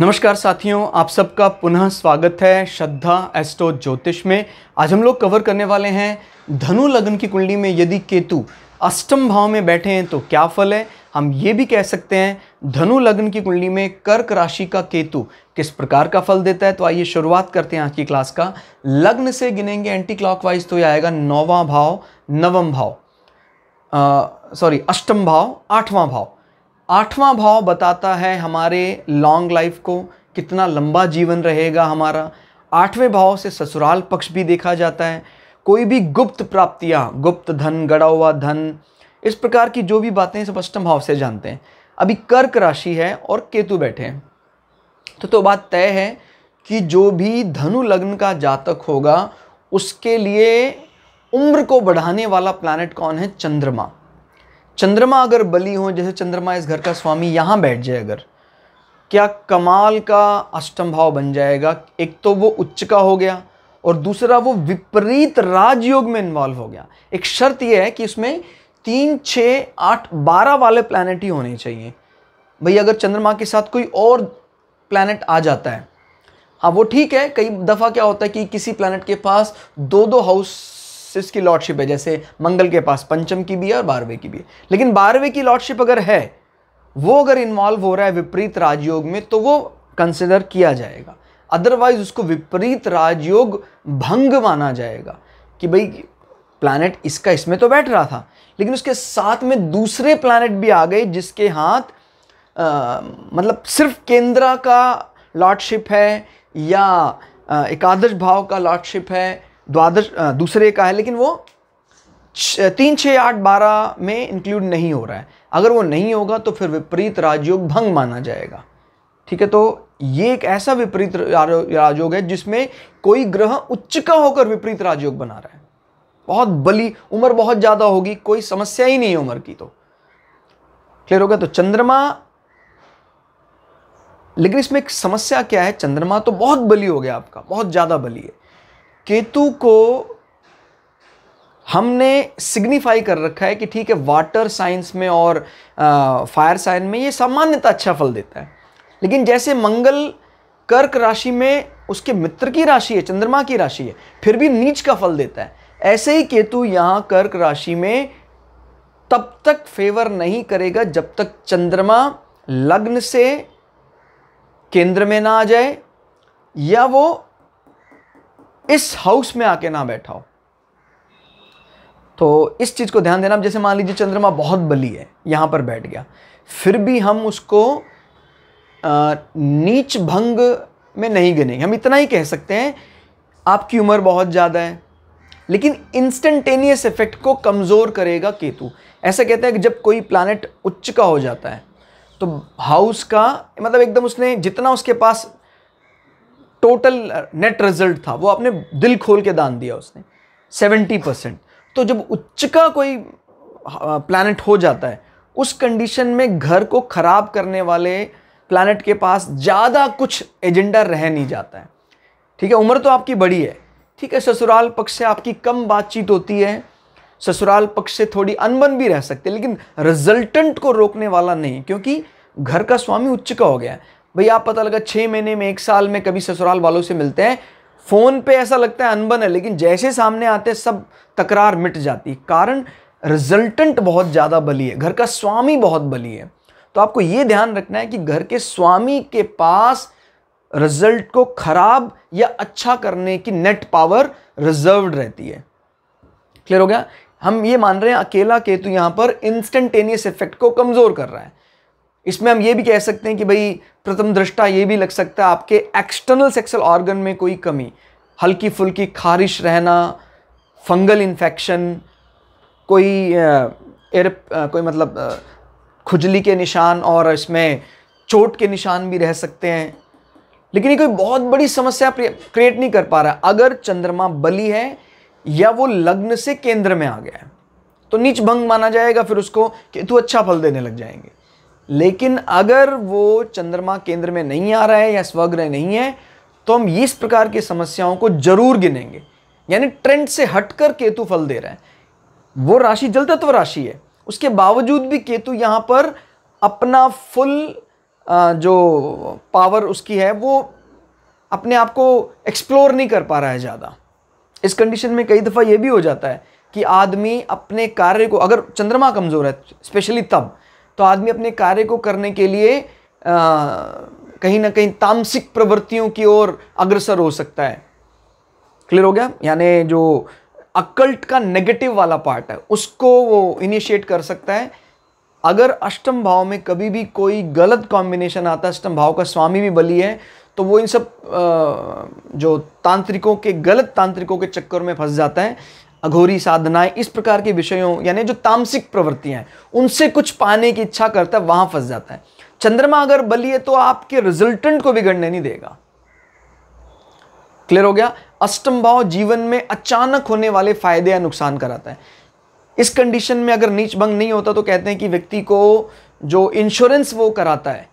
नमस्कार साथियों आप सबका पुनः स्वागत है श्रद्धा एस्ट्रो ज्योतिष में आज हम लोग कवर करने वाले हैं धनु लग्न की कुंडली में यदि केतु अष्टम भाव में बैठे हैं तो क्या फल है हम ये भी कह सकते हैं धनु लग्न की कुंडली में कर्क राशि का केतु किस प्रकार का फल देता है तो आइए शुरुआत करते हैं आज की क्लास का लग्न से गिनेंगे एंटी क्लॉकवाइज तो यह आएगा नौवां भाव नवम भाव सॉरी अष्टम भाव आठवां भाव आठवां भाव बताता है हमारे लॉन्ग लाइफ को कितना लंबा जीवन रहेगा हमारा आठवें भाव से ससुराल पक्ष भी देखा जाता है कोई भी गुप्त प्राप्तियाँ गुप्त धन गड़ा हुआ धन इस प्रकार की जो भी बातें सब अष्टम भाव से जानते हैं अभी कर्क राशि है और केतु बैठे हैं तो तो बात तय है कि जो भी धनु लग्न का जातक होगा उसके लिए उम्र को बढ़ाने वाला प्लानट कौन है चंद्रमा चंद्रमा अगर बलि हो जैसे चंद्रमा इस घर का स्वामी यहाँ बैठ जाए अगर क्या कमाल का अष्टम भाव बन जाएगा एक तो वो उच्च का हो गया और दूसरा वो विपरीत राजयोग में इन्वॉल्व हो गया एक शर्त यह है कि इसमें तीन छः आठ बारह वाले प्लानट ही होने चाहिए भाई अगर चंद्रमा के साथ कोई और प्लानट आ जाता है हाँ वो ठीक है कई दफ़ा क्या होता है कि किसी प्लानट के पास दो दो हाउस तो इसकी लॉर्डशिप है जैसे मंगल के पास पंचम की भी है और बारहवें की भी है लेकिन बारहवें की लॉर्डशिप अगर है वो अगर इन्वॉल्व हो रहा है विपरीत राजयोग में तो वो कंसिडर किया जाएगा अदरवाइज उसको विपरीत राजयोग भंग माना जाएगा कि भाई प्लानट इसका इसमें तो बैठ रहा था लेकिन उसके साथ में दूसरे प्लानट भी आ गए जिसके हाथ आ, मतलब सिर्फ केंद्रा का लॉर्डशिप है या एकादश भाव का लॉर्डशिप है द्वादश दूसरे का है लेकिन वो तीन छः आठ बारह में इंक्लूड नहीं हो रहा है अगर वो नहीं होगा तो फिर विपरीत राजयोग भंग माना जाएगा ठीक है तो ये एक ऐसा विपरीत राजयोग है जिसमें कोई ग्रह उच्च का होकर विपरीत राजयोग बना रहा है बहुत बली उम्र बहुत ज़्यादा होगी कोई समस्या ही नहीं है उम्र की तो क्लियर हो गया तो चंद्रमा लेकिन इसमें एक समस्या क्या है चंद्रमा तो बहुत बली हो गया आपका बहुत ज़्यादा बली है केतु को हमने सिग्निफाई कर रखा है कि ठीक है वाटर साइंस में और आ, फायर साइंस में ये सामान्यतः अच्छा फल देता है लेकिन जैसे मंगल कर्क राशि में उसके मित्र की राशि है चंद्रमा की राशि है फिर भी नीच का फल देता है ऐसे ही केतु यहाँ कर्क राशि में तब तक फेवर नहीं करेगा जब तक चंद्रमा लग्न से केंद्र में ना आ जाए या वो इस हाउस में आके ना बैठा हो तो इस चीज़ को ध्यान देना जैसे मान लीजिए चंद्रमा बहुत बली है यहां पर बैठ गया फिर भी हम उसको नीच भंग में नहीं गिनेंगे हम इतना ही कह सकते हैं आपकी उम्र बहुत ज़्यादा है लेकिन इंस्टेंटेनियस इफेक्ट को कमज़ोर करेगा केतु ऐसा कहते हैं कि जब कोई प्लानट उच्च का हो जाता है तो हाउस का मतलब एकदम उसने जितना उसके पास टोटल नेट रिजल्ट था वो आपने दिल खोल के दान दिया उसने सेवेंटी परसेंट तो जब उच्च का कोई प्लानट हो जाता है उस कंडीशन में घर को ख़राब करने वाले प्लानट के पास ज़्यादा कुछ एजेंडा रह नहीं जाता है ठीक है उम्र तो आपकी बड़ी है ठीक है ससुराल पक्ष से आपकी कम बातचीत होती है ससुराल पक्ष से थोड़ी अनबन भी रह सकती है लेकिन रिजल्टेंट को रोकने वाला नहीं क्योंकि घर का स्वामी उच्च का हो गया भाई आप पता लगा छः महीने में एक साल में कभी ससुराल वालों से मिलते हैं फ़ोन पे ऐसा लगता है अनबन है लेकिन जैसे सामने आते हैं सब तकरार मिट जाती कारण रिजल्टेंट बहुत ज़्यादा बली है घर का स्वामी बहुत बली है तो आपको ये ध्यान रखना है कि घर के स्वामी के पास रिजल्ट को खराब या अच्छा करने की नेट पावर रिजर्व्ड रहती है क्लियर हो गया हम ये मान रहे हैं अकेला केतु यहाँ पर इंस्टेंटेनियस इफेक्ट को कमज़ोर कर रहा है इसमें हम ये भी कह सकते हैं कि भाई प्रथम दृष्टा ये भी लग सकता है आपके एक्सटर्नल सेक्सुअल ऑर्गन में कोई कमी हल्की फुल्की खारिश रहना फंगल इन्फेक्शन कोई एर कोई मतलब खुजली के निशान और इसमें चोट के निशान भी रह सकते हैं लेकिन ये कोई बहुत बड़ी समस्या क्रिएट नहीं कर पा रहा अगर चंद्रमा बली है या वो लग्न से केंद्र में आ गया है तो नीच भंग माना जाएगा फिर उसको केतु अच्छा फल देने लग जाएंगे लेकिन अगर वो चंद्रमा केंद्र में नहीं आ रहा है या स्वग्रह नहीं है तो हम इस प्रकार की समस्याओं को जरूर गिनेंगे यानी ट्रेंड से हटकर केतु फल दे रहा है वो राशि जल तत्व राशि है उसके बावजूद भी केतु यहाँ पर अपना फुल जो पावर उसकी है वो अपने आप को एक्सप्लोर नहीं कर पा रहा है ज़्यादा इस कंडीशन में कई दफ़ा ये भी हो जाता है कि आदमी अपने कार्य को अगर चंद्रमा कमज़ोर है स्पेशली तब तो आदमी अपने कार्य को करने के लिए कहीं ना कहीं तामसिक प्रवृत्तियों की ओर अग्रसर हो सकता है क्लियर हो गया यानी जो अकल्ट का नेगेटिव वाला पार्ट है उसको वो इनिशिएट कर सकता है अगर अष्टम भाव में कभी भी कोई गलत कॉम्बिनेशन आता है अष्टम भाव का स्वामी भी बली है तो वो इन सब जो तांत्रिकों के गलत तांत्रिकों के चक्कर में फंस जाता है अघोरी साधनाएं इस प्रकार के विषयों यानी जो तामसिक प्रवृत्तियां हैं उनसे कुछ पाने की इच्छा करता है वहां फंस जाता है चंद्रमा अगर बलि है तो आपके रिजल्टेंट को बिगड़ने नहीं देगा क्लियर हो गया अष्टम भाव जीवन में अचानक होने वाले फायदे या नुकसान कराता है इस कंडीशन में अगर नीच भंग नहीं होता तो कहते हैं कि व्यक्ति को जो इंश्योरेंस वो कराता है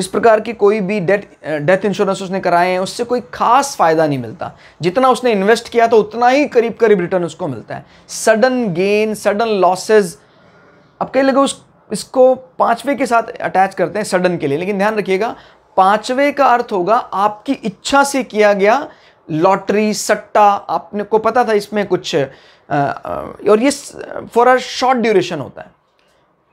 इस प्रकार की कोई भी डेथ डेथ इंश्योरेंस उसने कराए हैं उससे कोई खास फ़ायदा नहीं मिलता जितना उसने इन्वेस्ट किया तो उतना ही करीब करीब रिटर्न उसको मिलता है सडन गेन सडन लॉसेज अब कई लोग उस इसको पांचवे के साथ अटैच करते हैं सडन के लिए लेकिन ध्यान रखिएगा पांचवे का अर्थ होगा आपकी इच्छा से किया गया लॉटरी सट्टा आपने को पता था इसमें कुछ और ये फॉर अ शॉर्ट ड्यूरेशन होता है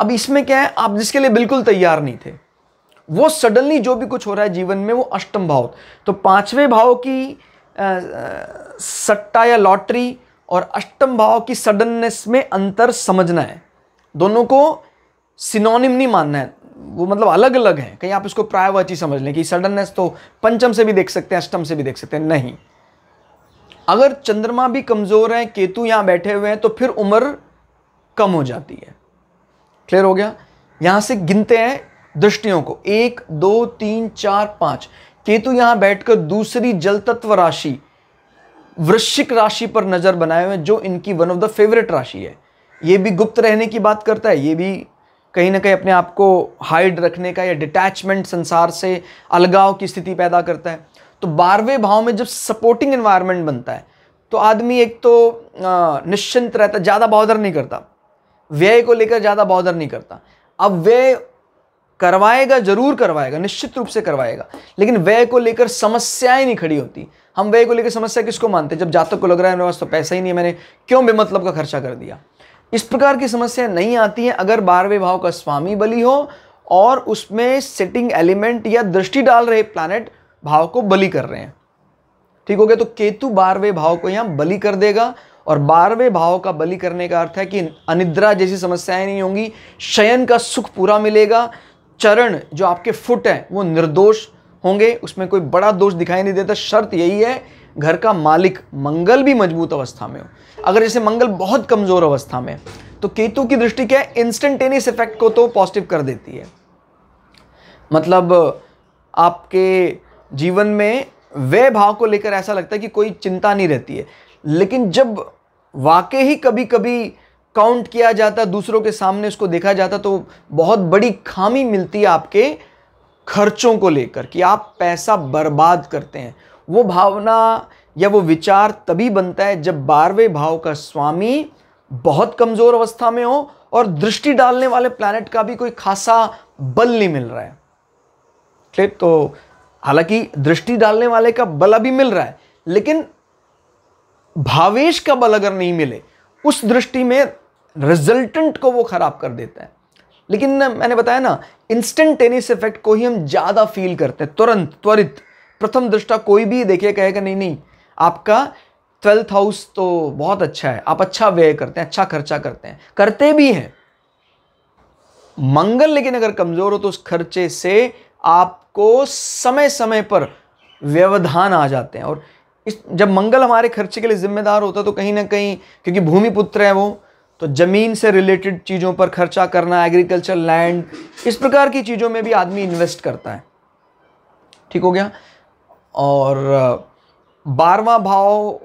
अब इसमें क्या है आप जिसके लिए बिल्कुल तैयार नहीं थे वो सडनली जो भी कुछ हो रहा है जीवन में वो अष्टम भाव तो पांचवें भाव की सट्टा या लॉटरी और अष्टम भाव की सडननेस में अंतर समझना है दोनों को सिनोनिम नहीं मानना है वो मतलब अलग अलग है कहीं आप इसको प्रायवाची समझ लें कि सडननेस तो पंचम से भी देख सकते हैं अष्टम से भी देख सकते हैं नहीं अगर चंद्रमा भी कमज़ोर है केतु यहां बैठे हुए हैं तो फिर उम्र कम हो जाती है क्लियर हो गया यहां से गिनते हैं दृष्टियों को एक दो तीन चार पाँच केतु यहाँ बैठकर दूसरी जल तत्व राशि वृश्चिक राशि पर नज़र बनाए हुए जो इनकी वन ऑफ द फेवरेट राशि है ये भी गुप्त रहने की बात करता है ये भी कहीं ना कहीं अपने आप को हाइड रखने का या डिटैचमेंट संसार से अलगाव की स्थिति पैदा करता है तो बारहवें भाव में जब सपोर्टिंग इन्वायरमेंट बनता है तो आदमी एक तो निश्चिंत रहता ज़्यादा बॉदर नहीं करता व्यय को लेकर ज़्यादा बॉदर नहीं करता अब व्यय करवाएगा जरूर करवाएगा निश्चित रूप से करवाएगा लेकिन व्यय को लेकर समस्याएं नहीं खड़ी होती हम व्यय को लेकर समस्या किसको मानते हैं जब जातक को लग रहा है मेरे पास तो पैसा ही नहीं है मैंने क्यों बेमतलब का खर्चा कर दिया इस प्रकार की समस्या नहीं आती है अगर बारहवें भाव का स्वामी बलि हो और उसमें सेटिंग एलिमेंट या दृष्टि डाल रहे प्लानट भाव को बलि कर रहे हैं ठीक हो गया तो केतु बारहवें भाव को यहाँ बलि कर देगा और बारहवें भाव का बलि करने का अर्थ है कि अनिद्रा जैसी समस्याएं नहीं होंगी शयन का सुख पूरा मिलेगा चरण जो आपके फुट हैं वो निर्दोष होंगे उसमें कोई बड़ा दोष दिखाई नहीं देता शर्त यही है घर का मालिक मंगल भी मजबूत अवस्था में हो अगर जैसे मंगल बहुत कमजोर अवस्था में तो केतु की दृष्टि क्या है इंस्टेंटेनियस इफेक्ट को तो पॉजिटिव कर देती है मतलब आपके जीवन में व्यय भाव को लेकर ऐसा लगता है कि कोई चिंता नहीं रहती है लेकिन जब वाकई ही कभी कभी काउंट किया जाता दूसरों के सामने उसको देखा जाता तो बहुत बड़ी खामी मिलती है आपके खर्चों को लेकर कि आप पैसा बर्बाद करते हैं वो भावना या वो विचार तभी बनता है जब बारहवें भाव का स्वामी बहुत कमज़ोर अवस्था में हो और दृष्टि डालने वाले प्लानट का भी कोई खासा बल नहीं मिल रहा है ठीक तो हालांकि दृष्टि डालने वाले का बल अभी मिल रहा है लेकिन भावेश का बल अगर नहीं मिले उस दृष्टि में रिजल्टेंट को वो ख़राब कर देता है लेकिन मैंने बताया ना इंस्टेंटेनियस इफेक्ट को ही हम ज़्यादा फील करते हैं तुरंत त्वरित प्रथम दृष्टा कोई भी देखे कहेगा नहीं नहीं आपका ट्वेल्थ हाउस तो बहुत अच्छा है आप अच्छा व्यय करते हैं अच्छा खर्चा करते हैं करते भी हैं मंगल लेकिन अगर कमज़ोर हो तो उस खर्चे से आपको समय समय पर व्यवधान आ जाते हैं और इस जब मंगल हमारे खर्चे के लिए जिम्मेदार होता है तो कहीं ना कहीं क्योंकि भूमिपुत्र है वो तो ज़मीन से रिलेटेड चीज़ों पर खर्चा करना एग्रीकल्चर लैंड इस प्रकार की चीज़ों में भी आदमी इन्वेस्ट करता है ठीक हो गया और बारवा भाव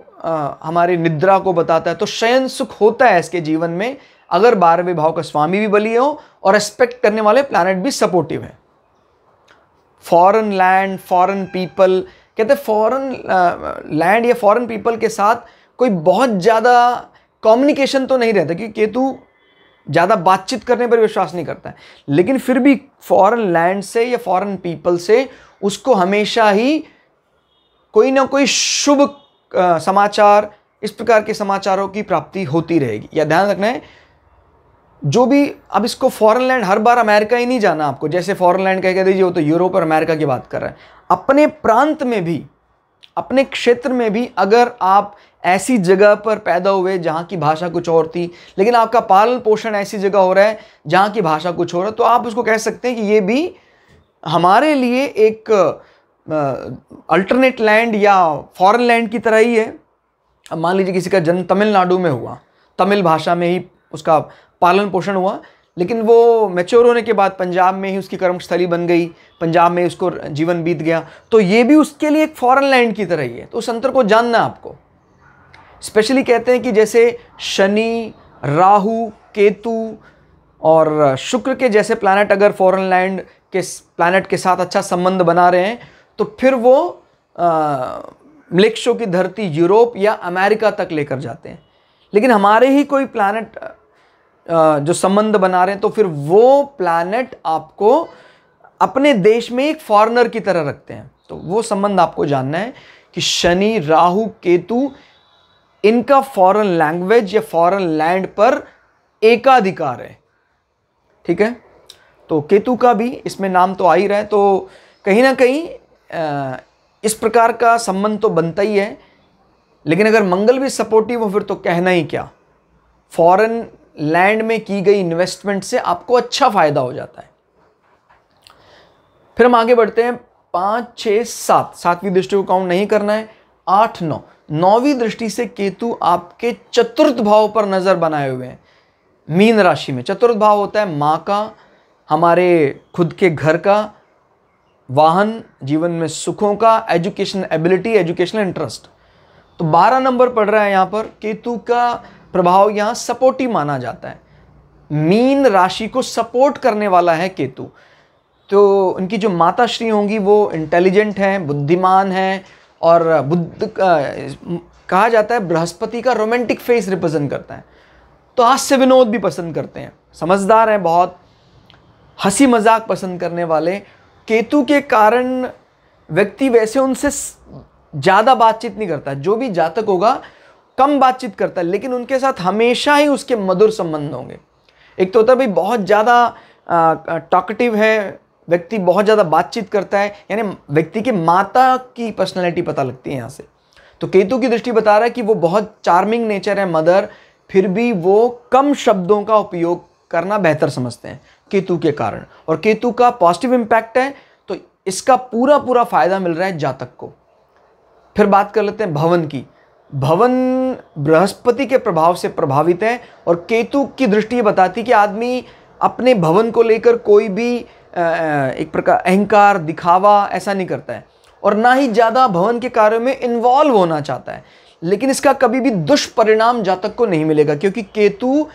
हमारी निद्रा को बताता है तो शयन सुख होता है इसके जीवन में अगर बारहवें भाव का स्वामी भी बलिए हो और रेस्पेक्ट करने वाले प्लानट भी सपोर्टिव है फॉरेन लैंड फॉरेन पीपल कहते फॉरन फॉरेन लैंड या फॉरेन पीपल के साथ कोई बहुत ज़्यादा कम्युनिकेशन तो नहीं रहता क्योंकि केतु ज़्यादा बातचीत करने पर विश्वास नहीं करता है लेकिन फिर भी फॉरेन लैंड से या फॉरेन पीपल से उसको हमेशा ही कोई ना कोई शुभ समाचार इस प्रकार के समाचारों की प्राप्ति होती रहेगी या ध्यान रखना है जो भी अब इसको फॉरेन लैंड हर बार अमेरिका ही नहीं जाना आपको जैसे फॉरेन लैंड कह के दीजिए वो तो यूरोप और अमेरिका की बात कर रहा है अपने प्रांत में भी अपने क्षेत्र में भी अगर आप ऐसी जगह पर पैदा हुए जहाँ की भाषा कुछ और थी लेकिन आपका पालन पोषण ऐसी जगह हो रहा है जहाँ की भाषा कुछ हो रहा है तो आप उसको कह सकते हैं कि ये भी हमारे लिए एक अल्टरनेट लैंड या फॉरेन लैंड की तरह ही है अब मान लीजिए किसी का जन्म तमिलनाडु में हुआ तमिल भाषा में ही उसका पालन पोषण हुआ लेकिन वो मेच्योर होने के बाद पंजाब में ही उसकी कर्मस्थली बन गई पंजाब में उसको जीवन बीत गया तो ये भी उसके लिए एक फॉरेन लैंड की तरह ही है तो उस अंतर को जानना आपको स्पेशली कहते हैं कि जैसे शनि राहु केतु और शुक्र के जैसे प्लानट अगर फॉरेन लैंड के प्लानट के साथ अच्छा संबंध बना रहे हैं तो फिर वो मलेक्शो की धरती यूरोप या अमेरिका तक लेकर जाते हैं लेकिन हमारे ही कोई प्लानट जो संबंध बना रहे हैं तो फिर वो प्लानट आपको अपने देश में एक फॉरनर की तरह रखते हैं तो वो संबंध आपको जानना है कि शनि राहु केतु इनका फॉरेन लैंग्वेज या फॉरेन लैंड पर एकाधिकार है ठीक है तो केतु का भी इसमें नाम तो आ ही रहा है तो कहीं ना कहीं इस प्रकार का संबंध तो बनता ही है लेकिन अगर मंगल भी सपोर्टिव हो फिर तो कहना ही क्या फॉरेन लैंड में की गई इन्वेस्टमेंट से आपको अच्छा फ़ायदा हो जाता है फिर हम आगे बढ़ते हैं पांच छह सात सातवीं दृष्टि को काउंट नहीं करना है आठ नौ नौवीं दृष्टि से केतु आपके चतुर्थ भाव पर नज़र बनाए हुए हैं मीन राशि में चतुर्थ भाव होता है माँ का हमारे खुद के घर का वाहन जीवन में सुखों का एजुकेशन एबिलिटी एजुकेशनल इंटरेस्ट तो 12 नंबर पड़ रहा है यहाँ पर केतु का प्रभाव यहाँ सपोर्टिव माना जाता है मीन राशि को सपोर्ट करने वाला है केतु तो उनकी जो माता श्री होंगी वो इंटेलिजेंट हैं बुद्धिमान हैं और बुद्ध कहा जाता है बृहस्पति का रोमांटिक फेस रिप्रेजेंट करता है तो हास्य विनोद भी पसंद करते हैं समझदार हैं बहुत हंसी मजाक पसंद करने वाले केतु के कारण व्यक्ति वैसे उनसे ज़्यादा बातचीत नहीं करता जो भी जातक होगा कम बातचीत करता है लेकिन उनके साथ हमेशा ही उसके मधुर संबंध होंगे एक तो होता है भाई बहुत ज़्यादा टॉकटिव है व्यक्ति बहुत ज़्यादा बातचीत करता है यानी व्यक्ति के माता की पर्सनैलिटी पता लगती है यहाँ से तो केतु की दृष्टि बता रहा है कि वो बहुत चार्मिंग नेचर है मदर फिर भी वो कम शब्दों का उपयोग करना बेहतर समझते हैं केतु के कारण और केतु का पॉजिटिव इम्पैक्ट है तो इसका पूरा पूरा फ़ायदा मिल रहा है जातक को फिर बात कर लेते हैं भवन की भवन बृहस्पति के प्रभाव से प्रभावित हैं और केतु की दृष्टि बताती कि आदमी अपने भवन को लेकर कोई भी एक प्रकार अहंकार दिखावा ऐसा नहीं करता है और ना ही ज़्यादा भवन के कार्यों में इन्वॉल्व होना चाहता है लेकिन इसका कभी भी दुष्परिणाम जातक को नहीं मिलेगा क्योंकि केतु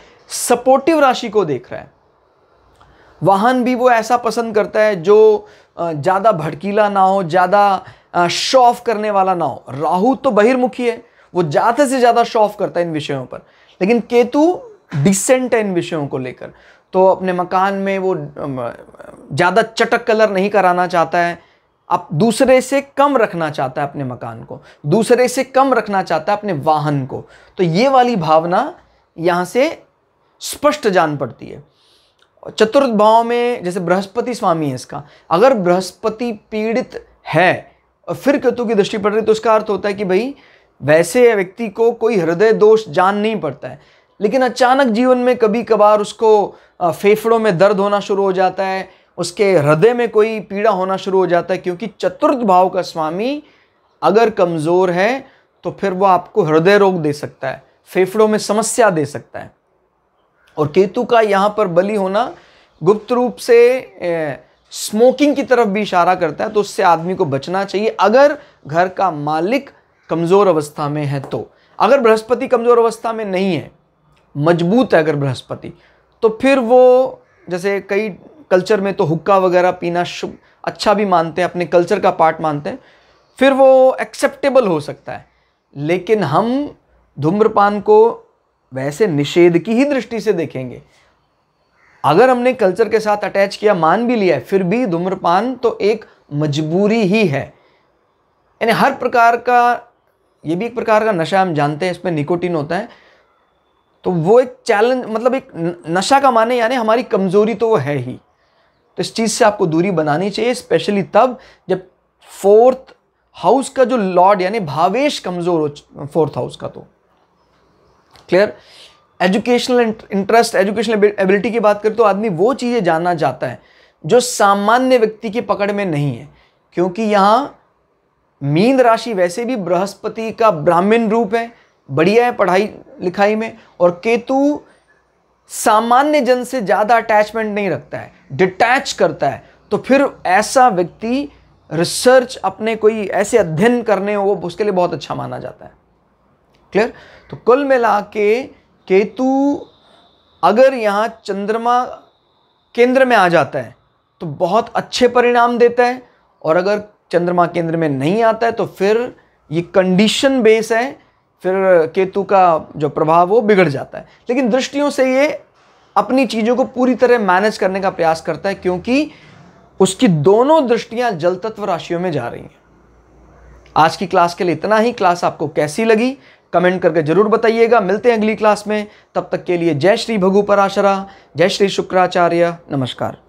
सपोर्टिव राशि को देख रहा है वाहन भी वो ऐसा पसंद करता है जो ज़्यादा भड़कीला ना हो ज़्यादा शो ऑफ करने वाला ना हो राहु तो बहिर्मुखी है वो ज़्यादा से ज़्यादा शो ऑफ करता है इन विषयों पर लेकिन केतु डिसेंट है इन विषयों को लेकर तो अपने मकान में वो ज़्यादा चटक कलर नहीं कराना चाहता है आप दूसरे से कम रखना चाहता है अपने मकान को दूसरे से कम रखना चाहता है अपने वाहन को तो ये वाली भावना यहाँ से स्पष्ट जान पड़ती है चतुर्थ भाव में जैसे बृहस्पति स्वामी है इसका अगर बृहस्पति पीड़ित है और फिर केतु की दृष्टि पड़ रही तो उसका अर्थ होता है कि भाई वैसे व्यक्ति को कोई हृदय दोष जान नहीं पड़ता है लेकिन अचानक जीवन में कभी कभार उसको फेफड़ों में दर्द होना शुरू हो जाता है उसके हृदय में कोई पीड़ा होना शुरू हो जाता है क्योंकि चतुर्थ भाव का स्वामी अगर कमज़ोर है तो फिर वो आपको हृदय रोग दे सकता है फेफड़ों में समस्या दे सकता है और केतु का यहाँ पर बलि होना गुप्त रूप से ए, स्मोकिंग की तरफ भी इशारा करता है तो उससे आदमी को बचना चाहिए अगर घर का मालिक कमज़ोर अवस्था में है तो अगर बृहस्पति कमज़ोर अवस्था में नहीं है मजबूत है अगर बृहस्पति तो फिर वो जैसे कई कल्चर में तो हुक्का वगैरह पीना शुभ अच्छा भी मानते हैं अपने कल्चर का पार्ट मानते हैं फिर वो एक्सेप्टेबल हो सकता है लेकिन हम धूम्रपान को वैसे निषेध की ही दृष्टि से देखेंगे अगर हमने कल्चर के साथ अटैच किया मान भी लिया है फिर भी धूम्रपान तो एक मजबूरी ही है यानी हर प्रकार का ये भी एक प्रकार का नशा हम जानते हैं इसमें निकोटिन होता है तो वो एक चैलेंज मतलब एक नशा का माने यानी हमारी कमज़ोरी तो वो है ही तो इस चीज़ से आपको दूरी बनानी चाहिए स्पेशली तब जब फोर्थ हाउस का जो लॉर्ड यानी भावेश कमज़ोर हो फोर्थ हाउस का तो clear educational interest educational ability की बात करें तो आदमी वो चीज़ें जानना चाहता है जो सामान्य व्यक्ति की पकड़ में नहीं है क्योंकि यहाँ मीन राशि वैसे भी बृहस्पति का ब्राह्मण रूप है बढ़िया है पढ़ाई लिखाई में और केतु सामान्य जन से ज़्यादा अटैचमेंट नहीं रखता है डिटैच करता है तो फिर ऐसा व्यक्ति रिसर्च अपने कोई ऐसे अध्ययन करने हो उसके लिए बहुत अच्छा माना जाता है क्लियर तो कुल मिला के केतु अगर यहाँ चंद्रमा केंद्र में आ जाता है तो बहुत अच्छे परिणाम देता है और अगर चंद्रमा केंद्र में नहीं आता है तो फिर ये कंडीशन बेस है फिर केतु का जो प्रभाव वो बिगड़ जाता है लेकिन दृष्टियों से ये अपनी चीज़ों को पूरी तरह मैनेज करने का प्रयास करता है क्योंकि उसकी दोनों दृष्टियां जल तत्व राशियों में जा रही हैं आज की क्लास के लिए इतना ही क्लास आपको कैसी लगी कमेंट करके जरूर बताइएगा मिलते हैं अगली क्लास में तब तक के लिए जय श्री भगु पराशरा जय श्री शुक्राचार्य नमस्कार